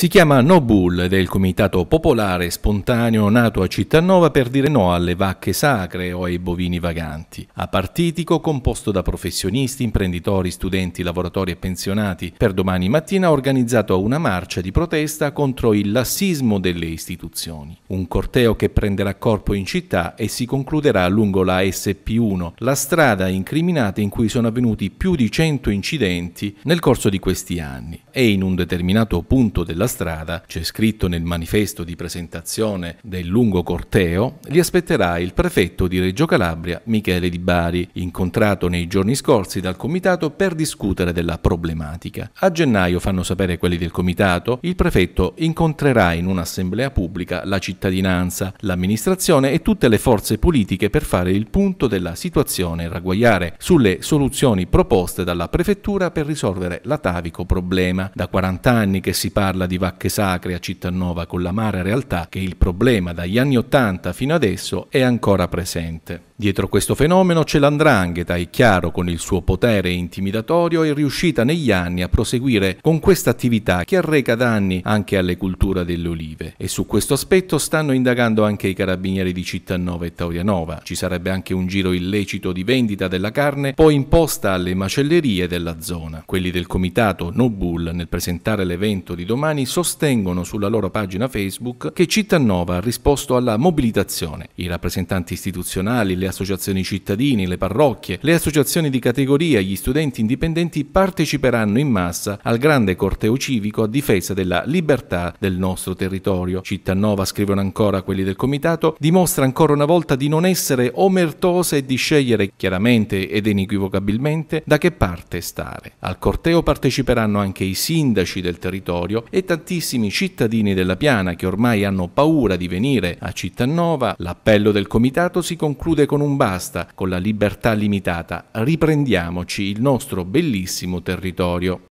Si chiama No Bull ed è il comitato popolare spontaneo nato a Cittanova per dire no alle vacche sacre o ai bovini vaganti. A partitico, composto da professionisti, imprenditori, studenti, lavoratori e pensionati, per domani mattina ha organizzato una marcia di protesta contro il lassismo delle istituzioni. Un corteo che prenderà corpo in città e si concluderà lungo la SP1, la strada incriminata in cui sono avvenuti più di 100 incidenti nel corso di questi anni e in un determinato punto della strada, c'è scritto nel manifesto di presentazione del lungo corteo, li aspetterà il prefetto di Reggio Calabria Michele Di Bari, incontrato nei giorni scorsi dal comitato per discutere della problematica. A gennaio, fanno sapere quelli del comitato, il prefetto incontrerà in un'assemblea pubblica la cittadinanza, l'amministrazione e tutte le forze politiche per fare il punto della situazione e ragguagliare sulle soluzioni proposte dalla prefettura per risolvere l'atavico problema. Da 40 anni che si parla di Vacche Sacre a Cittanova con l'amara realtà che il problema dagli anni Ottanta fino adesso è ancora presente. Dietro questo fenomeno c'è l'andrangheta e chiaro con il suo potere intimidatorio è riuscita negli anni a proseguire con questa attività che arreca danni anche alle culture delle olive e su questo aspetto stanno indagando anche i carabinieri di Cittanova e Taurianova. Ci sarebbe anche un giro illecito di vendita della carne poi imposta alle macellerie della zona. Quelli del comitato No Bull nel presentare l'evento di domani italiani sostengono sulla loro pagina Facebook che Cittanova ha risposto alla mobilitazione. I rappresentanti istituzionali, le associazioni cittadini, le parrocchie, le associazioni di categoria, gli studenti indipendenti parteciperanno in massa al grande corteo civico a difesa della libertà del nostro territorio. Cittanova, scrivono ancora quelli del comitato, dimostra ancora una volta di non essere omertosa e di scegliere chiaramente ed inequivocabilmente da che parte stare. Al corteo parteciperanno anche i sindaci del territorio e tantissimi cittadini della Piana che ormai hanno paura di venire a Cittanova, l'appello del comitato si conclude con un basta, con la libertà limitata, riprendiamoci il nostro bellissimo territorio.